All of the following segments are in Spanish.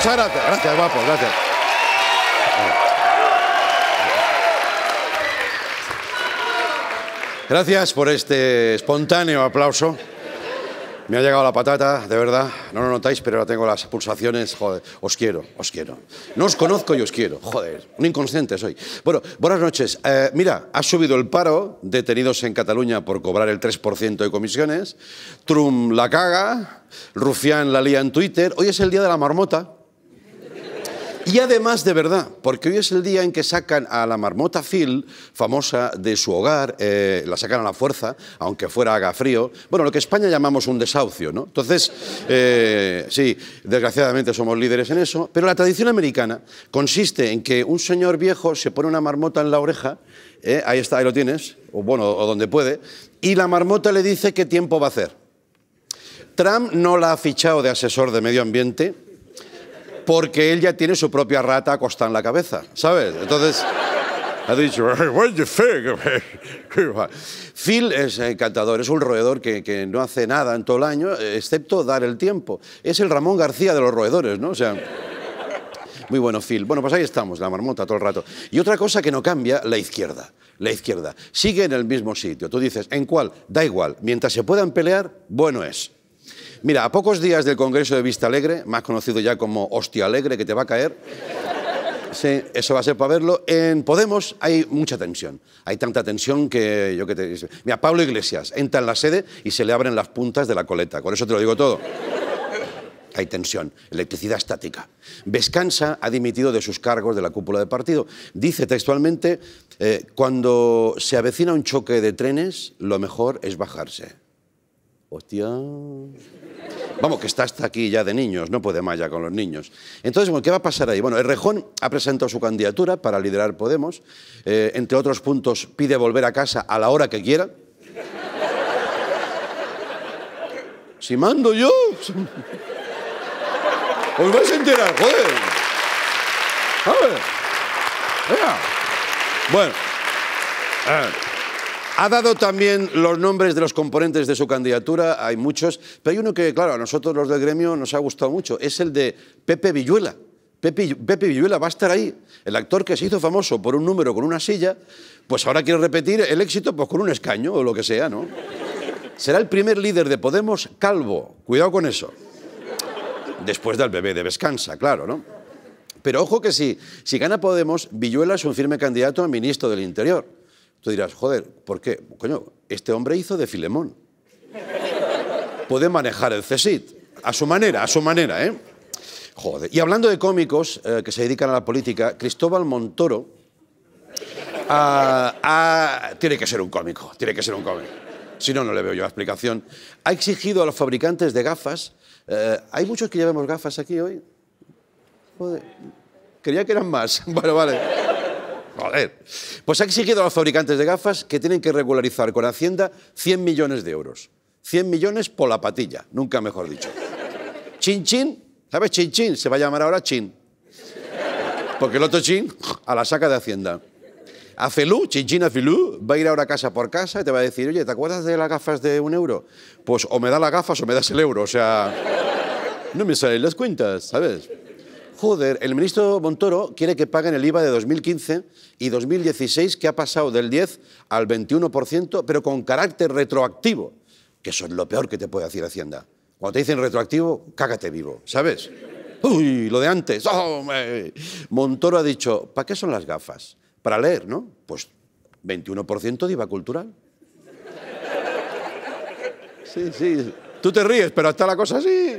Muchas gracias. Gracias, guapo. Gracias. Gracias por este espontáneo aplauso. Me ha llegado la patata, de verdad. No lo notáis, pero ahora tengo las pulsaciones. Joder, os quiero, os quiero. No os conozco y os quiero. Joder, un inconsciente soy. Bueno, buenas noches. Eh, mira, ha subido el paro, detenidos en Cataluña por cobrar el 3% de comisiones. Trump la caga, Rufián la lía en Twitter. Hoy es el día de la marmota. Y además de verdad, porque hoy es el día en que sacan a la marmota Phil, famosa de su hogar, eh, la sacan a la fuerza, aunque fuera haga frío. Bueno, lo que en España llamamos un desahucio, ¿no? Entonces, eh, sí, desgraciadamente somos líderes en eso, pero la tradición americana consiste en que un señor viejo se pone una marmota en la oreja, eh, ahí está, ahí lo tienes, o bueno, o donde puede, y la marmota le dice qué tiempo va a hacer. Trump no la ha fichado de asesor de medio ambiente, porque él ya tiene su propia rata acostada en la cabeza, ¿sabes? Entonces, ha dicho, what you think? Phil es encantador, es un roedor que, que, no hace nada en todo el año, excepto dar el tiempo. Es el Ramón García de los roedores, ¿no? O sea... Muy bueno, Phil. Bueno, pues ahí estamos, la marmota todo el rato. Y otra cosa que no cambia, la izquierda. La izquierda. Sigue en el mismo sitio. Tú dices, ¿en cuál? Da igual. Mientras se puedan pelear, bueno es. Mira, a pocos días del Congreso de Vista Alegre, más conocido ya como Hostia Alegre, que te va a caer, eso va a ser para verlo. En Podemos hay mucha tensión. Hay tanta tensión que yo que te Mira, Pablo Iglesias entra en la sede y se le abren las puntas de la coleta. Con eso te lo digo todo. Hay tensión, electricidad estática. Vescansa ha dimitido de sus cargos de la cúpula de partido. Dice textualmente, eh, cuando se avecina un choque de trenes, lo mejor es bajarse. Hostia. Vamos, que está hasta aquí ya de niños, no puede más ya con los niños. Entonces, ¿qué va a pasar ahí? Bueno, el rejón ha presentado su candidatura para liderar Podemos. Eh, entre otros puntos, pide volver a casa a la hora que quiera. Si mando yo, os pues vais a enterar, joder. A ver. Bueno. Ha dado también los nombres de los componentes de su candidatura, hay muchos, pero hay uno que, claro, a nosotros los del gremio nos ha gustado mucho, es el de Pepe Villuela. Pepe, Villuela va a estar ahí, el actor que se hizo famoso por un número con una silla, pues ahora quiere repetir el éxito pues, con un escaño o lo que sea, ¿no? Será el primer líder de Podemos calvo, cuidado con eso. Después del bebé de descansa, claro, ¿no? Pero ojo que sí, si gana Podemos, Villuela es un firme candidato a ministro del Interior Tú dirás, joder, ¿por qué? Coño, este hombre hizo de Filemón. Puede manejar el CSIT. A su manera, a su manera, ¿eh? Joder. Y hablando de cómicos eh, que se dedican a la política, Cristóbal Montoro ah, ah, tiene que ser un cómico, tiene que ser un cómico. Si no, no le veo yo la explicación. Ha exigido a los fabricantes de gafas. Eh, ¿Hay muchos que llevamos gafas aquí hoy? Joder. Creía que eran más. Bueno, vale. Joder. Pues ha exigido a los fabricantes de gafas que tienen que regularizar con Hacienda 100 millones de euros. 100 millones por la patilla, nunca mejor dicho. Chin Chin, ¿sabes? Chin Chin, se va a llamar ahora Chin. Porque el otro Chin, a la saca de Hacienda. A Felú, chin a Felú, va a ir ahora casa por casa y te va a decir, oye, ¿te acuerdas de las gafas de un euro? Pues o me das las gafas o me das el euro, o sea... No me salen las cuentas, ¿sabes? joder, el ministro Montoro quiere que paguen el IVA de 2015 y 2016, que ha pasado del 10 al 21%, pero con carácter retroactivo, que eso es lo peor que te puede decir Hacienda. Cuando te dicen retroactivo, cágate vivo, ¿sabes? Uy, lo de antes. Oh, Montoro ha dicho, ¿para qué son las gafas? Para leer, ¿no? Pues 21% de IVA cultural. Sí, sí. Tú te ríes, pero está la cosa así.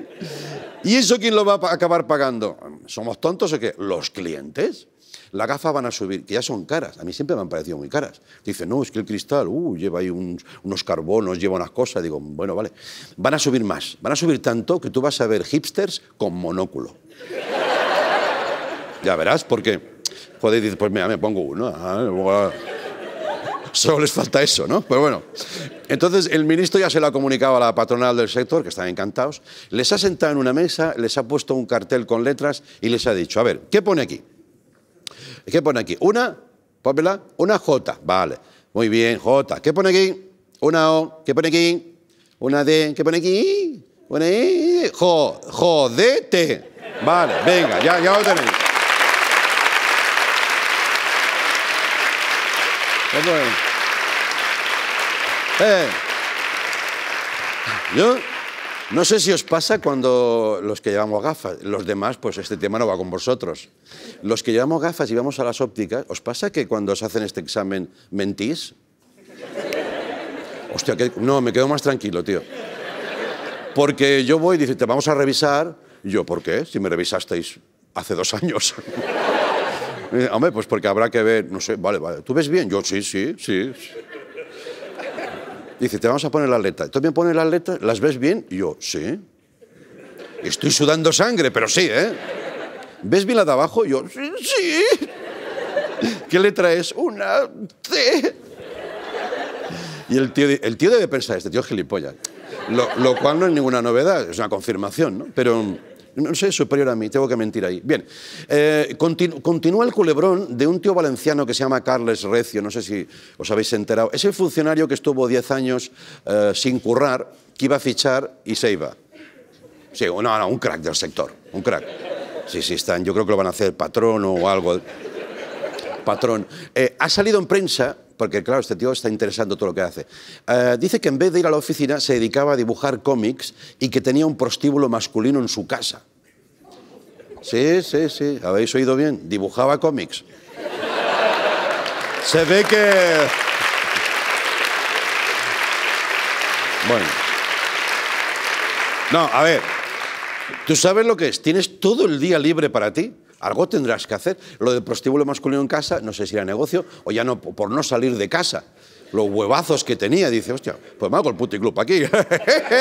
¿Y eso quién lo va a acabar pagando? ¿Somos tontos o qué? ¿Los clientes? La gafa van a subir, que ya son caras. A mí siempre me han parecido muy caras. Dicen, no, es que el cristal, uh, lleva ahí unos carbonos, lleva unas cosas. Digo, bueno, vale. Van a subir más. Van a subir tanto que tú vas a ver hipsters con monóculo. ya verás, porque... Joder, dices, pues mira, me pongo uno. Ah, Solo les falta eso, ¿no? Pero pues bueno. Entonces, el ministro ya se lo ha comunicado a la patronal del sector, que están encantados. Les ha sentado en una mesa, les ha puesto un cartel con letras y les ha dicho, a ver, ¿qué pone aquí? ¿Qué pone aquí? Una, pónmela, pues, una J. Vale, muy bien, J. ¿Qué pone aquí? Una O. ¿Qué pone aquí? Una D. ¿Qué pone aquí? Una jodete. Vale, venga, ya, ya lo tenéis. Eh. no sé si os pasa cuando los que llevamos gafas, los demás, pues este tema no va con vosotros. Los que llevamos gafas y vamos a las ópticas, ¿os pasa que cuando os hacen este examen mentís? Hostia, no, me quedo más tranquilo, tío. Porque yo voy y dice, te vamos a revisar. yo, ¿por qué? Si me revisasteis hace dos años. Eh, hombre, pues porque habrá que ver, no sé, vale, vale, ¿tú ves bien? Yo, sí, sí, sí. Dice, te vamos a poner la letra. ¿Tú también pones la letra? ¿Las ves bien? yo, sí. Estoy sudando sangre, pero sí, ¿eh? ¿Ves bien la de abajo? yo, sí, ¿Qué letra es? Una C. Y el tío, el tío debe pensar, este tío es gilipollas. Lo, lo cual no es ninguna novedad, es una confirmación, ¿no? Pero no sé, superior a mí, tengo que mentir ahí. Bien, eh, continúa el culebrón de un tío valenciano que se llama Carles Recio, no sé si os habéis enterado. Es el funcionario que estuvo 10 años eh, sin currar, que iba a fichar y se iba. Sí, no, no, un crack del sector, un crack. Sí, sí, están, yo creo que lo van a hacer patrón o algo. Patrón. Eh, ha salido en prensa porque claro, este tío está interesando todo lo que hace. Eh, dice que en vez de ir a la oficina se dedicaba a dibujar cómics y que tenía un prostíbulo masculino en su casa. Sí, sí, sí, habéis oído bien, dibujaba cómics. Se ve que... Bueno. No, a ver, tú sabes lo que es, tienes todo el día libre para ti algo tendrás que hacer. Lo del prostíbulo masculino en casa, no sé si era negocio o ya no, por no salir de casa. Los huevazos que tenía, dice, hostia, pues me hago el puticlub aquí.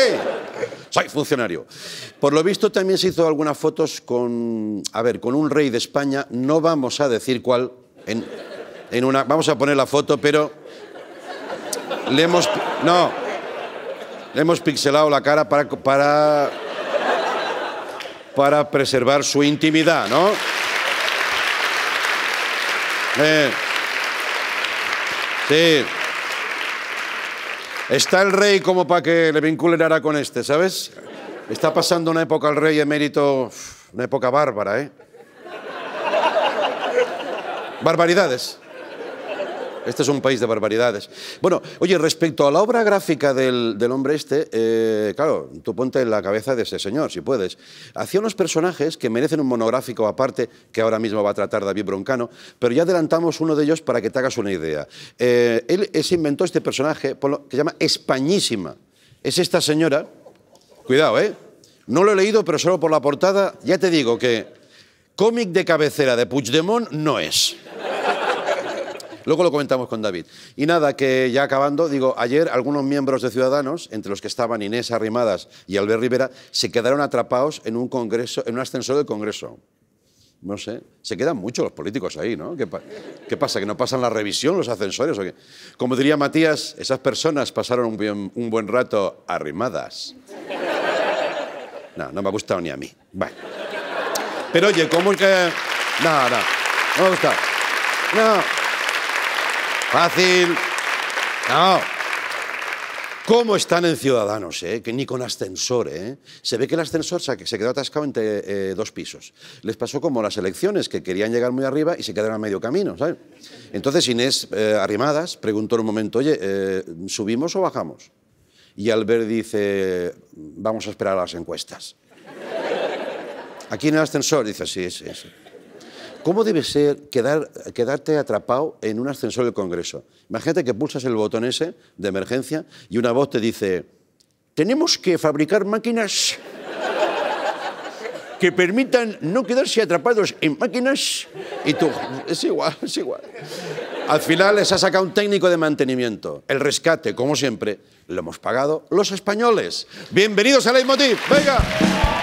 Soy funcionario. Por lo visto también se hizo algunas fotos con, a ver, con un rey de España, no vamos a decir cuál, en, una, vamos a poner la foto, pero le hemos, no, le hemos pixelado la cara para, para, para preservar su intimidad, ¿no? sí. Está el rey como para que le vinculen ahora con este, ¿sabes? Está pasando una época el rey mérito, una época bárbara, ¿eh? Barbaridades. Este es un país de barbaridades. Bueno, oye, respecto a la obra gráfica del, hombre este, eh, claro, tú ponte en la cabeza de ese señor, si puedes. Hacía unos personajes que merecen un monográfico aparte, que ahora mismo va a tratar David Broncano, pero ya adelantamos uno de ellos para que te hagas una idea. Eh, él se inventó este personaje que se llama Españísima. Es esta señora. Cuidado, ¿eh? No lo he leído, pero solo por la portada, ya te digo que cómic de cabecera de Puigdemont no es. Luego lo comentamos con David. Y nada, que ya acabando, digo, ayer algunos miembros de Ciudadanos, entre los que estaban Inés Arrimadas y Albert Rivera, se quedaron atrapados en un congreso, ascensor del Congreso. No sé, se quedan muchos los políticos ahí, ¿no? ¿Qué, pasa? ¿Que no pasan la revisión los ascensores Como diría Matías, esas personas pasaron un, buen rato arrimadas. No, no me ha gustado ni a mí. Pero oye, ¿cómo es que...? No, no, no me ha gustado. No, Fácil. No. ¿Cómo están en Ciudadanos? Eh? Que ni con ascensor. Eh. Se ve que el ascensor se quedó atascado entre eh, dos pisos. Les pasó como las elecciones, que querían llegar muy arriba y se quedaron a medio camino. ¿sabes? Entonces Inés eh, Arrimadas preguntó en un momento, oye, ¿subimos o bajamos? Y Albert dice, vamos a esperar a las encuestas. Aquí en el ascensor dice, sí, sí, sí. ¿Cómo debe ser quedar, quedarte atrapado en un ascensor del Congreso? Imagínate que pulsas el botón ese de emergencia y una voz te dice, tenemos que fabricar máquinas que permitan no quedarse atrapados en máquinas y tú, es igual, es igual. Al final les ha sacado un técnico de mantenimiento. El rescate, como siempre, lo hemos pagado los españoles. Bienvenidos a Leitmotiv, venga.